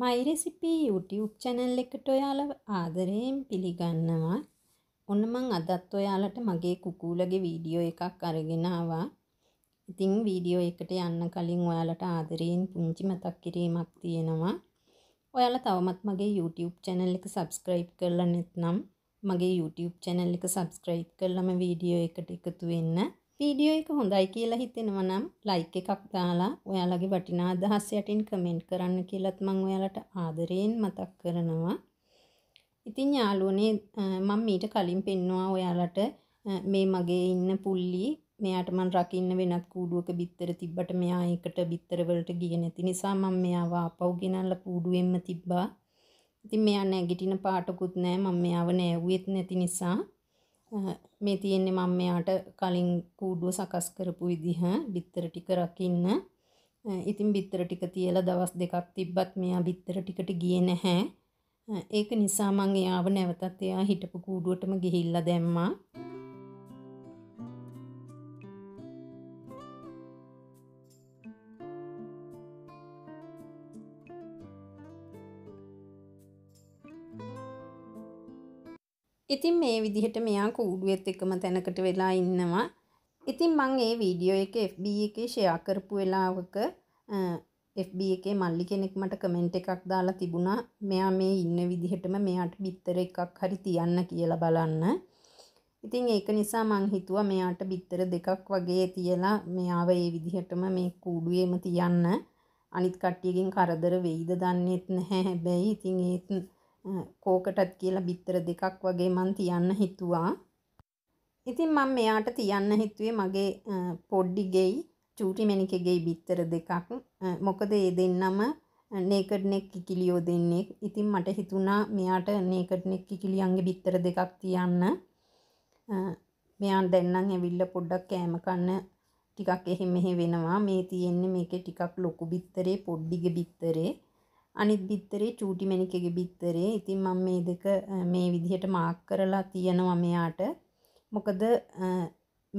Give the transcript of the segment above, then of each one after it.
මයිරෙසිපී YouTube channel එකට ඔයාලව ආදරයෙන් පිළිගන්නවා. ඔන්න මං අදත් ඔයාලට මගේ කුකුලගේ වීඩියෝ එකක් අරගෙන ආවා. ඉතින් වීඩියෝ එකට යන්න කලින් ඔයාලට ආදරයෙන් පුංචි මතක් කිරීමක් තියෙනවා. ඔයාලා තවමත් මගේ YouTube channel එක subscribe කරලා නැත්නම් මගේ YouTube channel එක subscribe කරලම වීඩියෝ එකට එකතු වෙන්න. වීඩියෝ එක හොඳයි කියලා හිතෙනවා නම් ලයික් එකක් දාලා ඔයාලගේ වටිනා අදහස් යටින් කමෙන්ට් කරන්න කියලාත් මම ඔයාලට ආදරයෙන් මතක් කරනවා. ඉතින් යාළුවනේ මම ඊට කලින් පෙන්නවා ඔයාලට මේ මගේ ඉන්න පුල්ලි මෙයාට මම රකින්න වෙනත් කූඩුවක බිත්තර තිබ්බට මෙයා ඒකට බිත්තර වලට ගියේ නැති නිසා මම මෙයාව ආපහු ගෙනල්ලා කූඩුවෙන්ම තිබ්බා. ඉතින් මෙයා නැගිටින පාටකුත් නැහැ මම මෙයාව නෑවුවෙත් නැති නිසා මේ තියෙන්නේ මම මෙයාට කලින් කූඩුව සකස් කරපු විදිහ බිත්තර ටික රකින්න. ඉතින් බිත්තර ටික තියලා දවස් දෙකක් තිබ්බත් මෙයා බිත්තර ටිකට ගියේ නැහැ. ඒක නිසා මම එයාව නැවතත් එයා හිටපු කූඩුවටම ගිහිල්ලා දැම්මා. ඉතින් මේ විදිහට මෙයා කූඩුවෙත් එකම තැනකට වෙලා ඉන්නවා. ඉතින් මං ඒ වීඩියෝ එක FB එකේ ෂෙයා කරපු වෙලාවක FB එකේ මල්ලි කෙනෙක් මට කමෙන්ට් එකක් දාලා තිබුණා මෙයා මේ ඉන්න විදිහටම මෙයාට බිත්තර එකක් හරි තියන්න කියලා බලන්න. ඉතින් ඒක නිසා මං හිතුවා මෙයාට බිත්තර දෙකක් වගේ තියලා මෙයාව ඒ විදිහටම මේ කූඩුවේම තියන්න. අනිත් කට්ටියගෙන් කරදර වෙයිද දන්නේත් නැහැ. හැබැයි ඉතින් ඒත් කෝකටත් කියලා බිත්තර දෙකක් වගේ මන් තියන්න හිතුවා. ඉතින් මම මෙයාට තියන්න හිතුවේ මගේ පොඩ්ඩි ගෙයි චූටි මැණිකෙගෙයි බිත්තර දෙකක්. මොකද ඒ දෙන්නම නේකඩ් නෙක් කිකිලියෝ දෙන්නේ. ඉතින් මට හිතුණා මෙයාට නේකඩ් නෙක් කිකිලියන්ගේ බිත්තර දෙකක් තියන්න. මෙයා දැන් නම් ඇවිල්ලා පොඩ්ඩක් කෑම කන්න ටිකක් එහෙ මෙහෙ වෙනවා. මේ තියෙන්නේ මේකේ ටිකක් ලොකු බිත්තරේ පොඩ්ඩිගේ බිත්තරේ. අනිත් බිත්තරේ චූටි මැණික් එකේ බිත්තරේ. ඉතින් මම මේ දෙක මේ විදිහට මාක් කරලා තියනවා මෙයාට. මොකද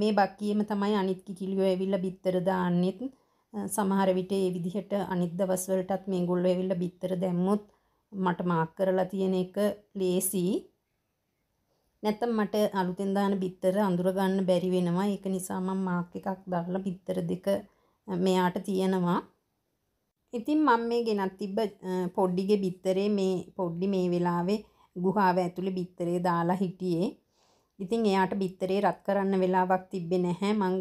මේ බක්කියේම තමයි අනිත් කිකිලියෝ ඇවිල්ලා බිත්තර දාන්නෙත්. සමහර විට ඒ විදිහට අනිත් දවස් වලටත් මේගොල්ලෝ ඇවිල්ලා බිත්තර දැම්මොත් මට මාක් කරලා තියෙන එක ලේසියි. නැත්තම් මට අලුතෙන් දාන බිත්තර අඳුර ගන්න බැරි වෙනවා. ඒක නිසා මම මාක් එකක් දාලා බිත්තර දෙක මෙයාට තියෙනවා. ඉතින් මම මේ ගෙනත් තිබ්බ පොඩ්ඩිගේ බිත්තරේ මේ පොඩ්ඩි මේ වෙලාවේ ගුහාව ඇතුලේ බිත්තරේ දාලා හිටියේ. ඉතින් එයාට බිත්තරේ රත් කරන්න වෙලාවක් තිබ්බේ නැහැ. මං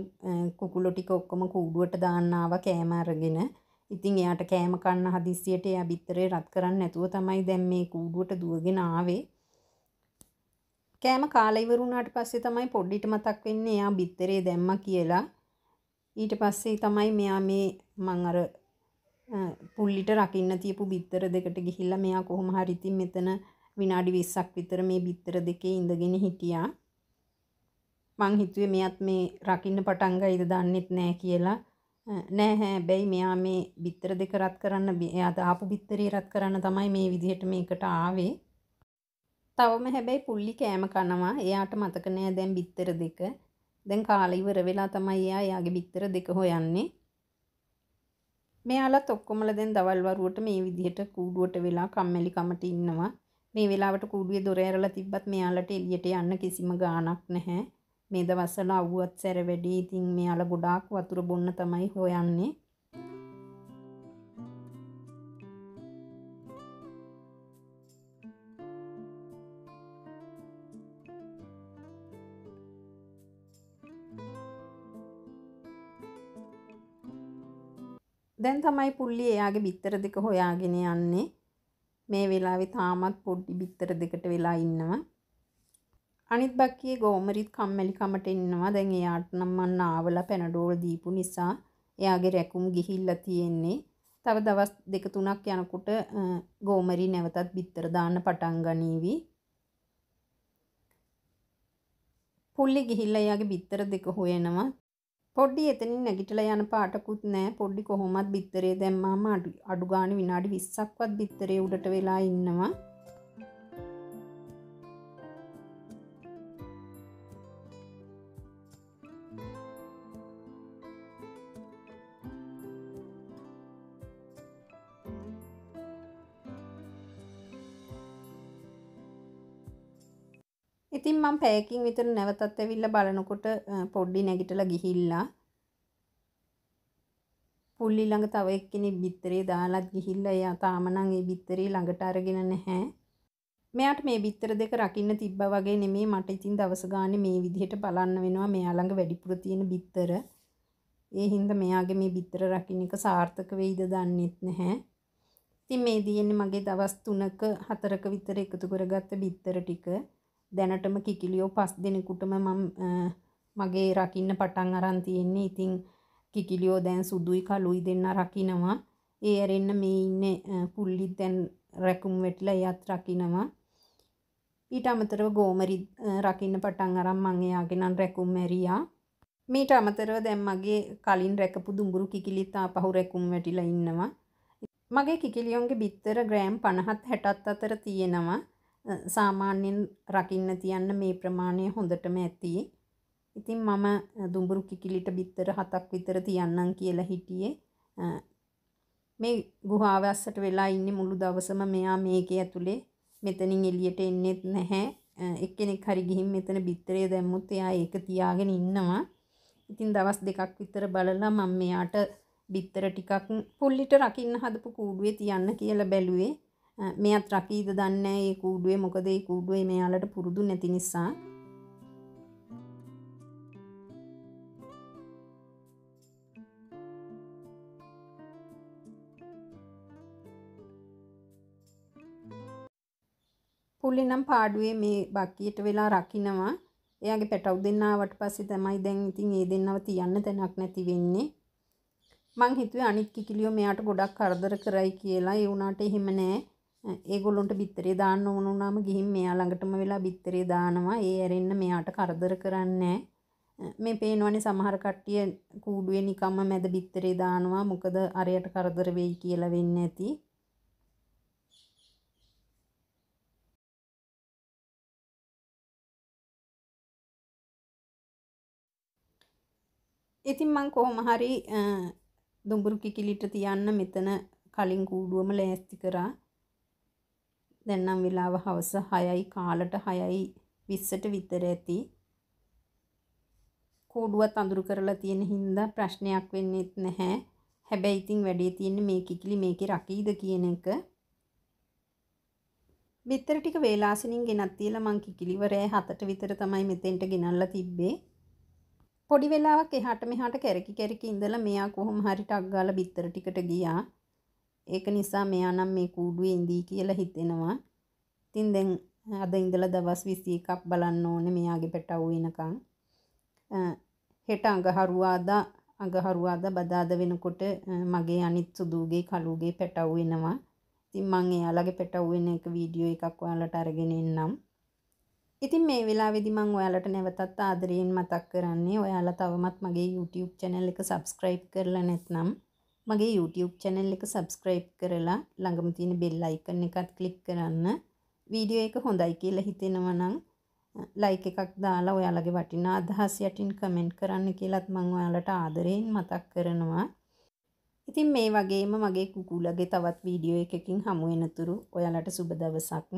කුකුළු ටික ඔක්කොම කූඩුවට දාන්න ආවා කෑම අරගෙන. ඉතින් එයාට කෑම කන්න හදිස්සියට එයා බිත්තරේ රත් කරන්න නැතුව තමයි දැන් මේ කූඩුවට දුවගෙන ආවේ. කෑම කාලා ඉවර වුණාට පස්සේ තමයි පොඩ්ඩිට මතක් වෙන්නේ එයා බිත්තරේ දැම්මා කියලා. ඊට පස්සේ තමයි මෙයා මේ මං අර පුල්ලිට රකින්න තියපු බිත්තර දෙකට ගිහිල්ල මෙයා කොහොම හරිතින් මෙතන විනාඩි විස්සක් විතර මේ බිත්තර දෙකේ ඉඳගෙන හිටියා මං හිතුවේ මෙයත් මේ රකින්න පටන්ගයිද දන්නෙත් නෑ කියලා නෑ හැබැයි මෙයා මේ බිත්තර දෙක රත් කරන්න එයා දාපු බිත්තරේ රත් කරන්න තමයි මේ විදිහට මේකට ආවේ. තවම හැබැයි පුල්ලි කෑම කනවා. එයාට මතක නෑ දැන් බිත්තර දෙක. දැන් කාලා ඉවර වෙලා තමයි එයා එයාගේ බිත්තර දෙක හොයන්නේ. මෙයාලත් ඔක්කොමල දැන් දවල් වරුවට මේ විදිහට කූඩුවට වෙලා කම්මැලි කමට ඉන්නවා. මේ වෙලාවට කූඩුවේ දොර ඇරලා තිබ්බත් මෙයාලට එළියට යන්න කිසිම ගාණක් නැහැ. මේ දවස්වල අවුවත් සැර වැඩි. ඉතින් මෙයාලා ගොඩාක් වතුර බොන්න තමයි හොයන්නේ. දැන් තමයි පුල්ලි එයාගේ බිත්තර දෙක හොයාගෙන යන්නේ. මේ වෙලාවේ තාමත් පොඩි බිත්තර දෙකට වෙලා ඉන්නවා. අනිත් බක්කියේ ගෝමරිත් කම්මැලි කමට ඉන්නවා. දැන් එයාට නම් මන්න ආවලා පැනඩෝල් දීපු නිසා එයාගේ රැකුම් ගිහිල්ලා තියෙන්නේ. තව දවස් දෙක තුනක් යනකොට ගෝමරි නැවතත් බිත්තර දාන්න පටන් ගනීවි. පුල්ලි ගිහිල්ලා එයාගේ බිත්තර දෙක හොයනවා. පොඩ්ඩි එතනින් නැගිටලා යන පාටකුත් නෑ පොඩ්ඩි කොහොමත් බිත්තරේ දැම්මාම අඩු ගාණ විනාඩි 20ක්වත් බිත්තරේ උඩට වෙලා ඉන්නවා ඉතින් මම පැයකින් විතර නැවතත් ඇවිල්ලා බලනකොට පොඩ්ඩි නැගිටලා ගිහිල්ලා පුල්ලි ළඟ තව එක්කෙනෙක් බිත්තරේ දාලත් ගිහිල්ලා එයා තාම නම් ඒ බිත්තරේ ළඟට අරගෙන නැහැ. මෙයාට මේ බිත්තර දෙක රකින්න තිබ්බා වගේ නෙමෙයි මට ඉතින් දවස ගානේ මේ විදිහට බලන්න වෙනවා මෙයා ළඟ වැඩිපුර තියෙන බිත්තර. ඒ හින්දා මෙයාගේ මේ බිත්තර රකින්න එක සාර්ථක වෙයිද දන්නෙත් නැහැ. ඉතින් මේ තියෙන්නේ මගේ දවස් 3ක 4ක විතර එකතු කරගත්ත බිත්තර ටික. දැනටම කිකිලියෝ පස් දෙනෙකුටම මම මගේ රකින්න පටන් අරන් තියෙන්නේ. ඉතින් කිකිලියෝ දැන් සුදුයි කළුයි දෙන්න රකින්නවා. ඒ ඇරෙන්න මේ ඉන්නේ පුල්ලිත් දැන් රැකුම් වෙట్లా එයත් රකින්නවා. ඊට අමතරව ගෝමරි රකින්න පටන් අරන් මම එයාගෙන රැකුම් ඇරියා. මීට අමතරව දැන් මගේ කලින් රැකපු දුඹුරු කිකිලිත් ආපහු රැකුම් වැටිලා ඉන්නවා. මගේ කිකිලියොන්ගේ බිත්තර ග්‍රෑම් 50ත් 60ත් අතර තියෙනවා. සාමාන්‍යයෙන් රකින්න තියන්න මේ ප්‍රමාණය හොඳටම ඇති. ඉතින් මම දුඹුරු කිකිලිට බිත්තර හතක් විතර තියන්නම් කියලා හිටියේ. මේ ගුහාව ඇස්සට වෙලා ඉන්නේ මුළු දවසම මෙයා මේකේ ඇතුලේ. මෙතනින් එළියට එන්නේත් නැහැ. එක්කෙනෙක් හරි ගිහින් මෙතන බිත්තරය දැම්මුත් එයා ඒක තියාගෙන ඉන්නවා. ඉතින් දවස් දෙකක් විතර බලලා මම මෙයාට බිත්තර ටිකක් පුල්ලිට රකින්න හදපු කූඩුවේ තියන්න කියලා බැලුවේ. මෙයත් රකීද දන්න ඒ කූඩුවේ මොකද ඒ කූඩුවේ මෙයාලට පුරුදු නැති නිසා පුල්ලි නම් පාඩුවේ මේ බක්කියට වෙලා රකිනවා එයාගේ පැටව් දෙන්නාවට පස්සේ තමයි දැන් ඉතින් ඒ දෙන්නව තියන්න තැනක් නැති වෙන්නේ මං හිතුවේ අනිත් කිකිලියෝ මෙයාට ගොඩක් කරදර කරයි කියලා ඒ වුණාට එහෙම නෑ ඒගොල්ලොන්ට බිත්තරේ දාන්න ඕන වුණාම ගිහින් මෙයා ළඟටම වෙලා බිත්තරේ දානවා. ඒ ඇරෙන්න මෙයාට කරදර කරන්නේ මේ පේනවනේ සමහර කට්ටිය කූඩුවේ නිකම්ම මැද බිත්තරේ දානවා. මොකද අරයට කරදර වෙයි කියලා වෙන්නේ නැති. ඉතින් මං කොහොම හරි දුඹුරු කිකිලිට තියන්න මෙතන කලින් කූඩුවම ලෑස්ති කරා. දැන් නම් වෙලාව හවස 6යි කාලට 6යි 20ට විතර ඇති. කෝඩුවත් අඳුරු කරලා තියෙන හින්දා ප්‍රශ්නයක් වෙන්නේත් නැහැ. හැබැයි ඉතින් වැඩේ තියෙන්නේ මේ කිකිලි මේකේ රකීද කියන එක. බිත්තර ටික වේලාසනින් ගෙනත් තියලා මං කිකිලිවරෑ 7ට විතර තමයි මෙතෙන්ට ගෙනල්ලා තිබ්බේ. පොඩි වෙලාවක් එහාට මෙහාට කැරකි කැරකි ඉඳලා මෙයා කොහොම හරි ටක් ගාලා බිත්තර ටිකට ගියා. ඒක නිසා මෙයා නම් මේ කූඩුවේ ඉඳී කියලා හිතෙනවා. ඉතින් දැන් අද ඉඳලා දවස් 21ක් බලන්න ඕනේ මෙයාගේ පැටවු වෙනකන්. හෙට අඟහරුවාදා අඟහරුවාදා බදාද වෙනකොට මගේ අනිත් සුදූගේ කළුගේ පැටවු වෙනවා. ඉතින් මම එයාලගේ පැටවු වෙන එක වීඩියෝ එකක් ඔයාලට අරගෙන එන්නම්. ඉතින් මේ වෙලාවේදී මම ඔයාලට නැවතත් ආදරයෙන් මතක් කරන්නේ ඔයාලා තවමත් මගේ YouTube channel එක subscribe කරලා නැත්නම් මගේ YouTube channel එක subscribe කරලා ළඟම තියෙන bell icon එකත් click කරන්න. වීඩියෝ එක හොඳයි කියලා හිතෙනවා නම් like එකක් දාලා ඔයාලගේ වටිනා අදහස් යටින් comment කරන්න කියලාත් මම ඔයාලට ආදරයෙන් මතක් කරනවා. ඉතින් මේ වගේම මගේ කුකුලගේ තවත් වීඩියෝ එකකින් හමු වෙනතුරු ඔයාලට සුබ දවසක්.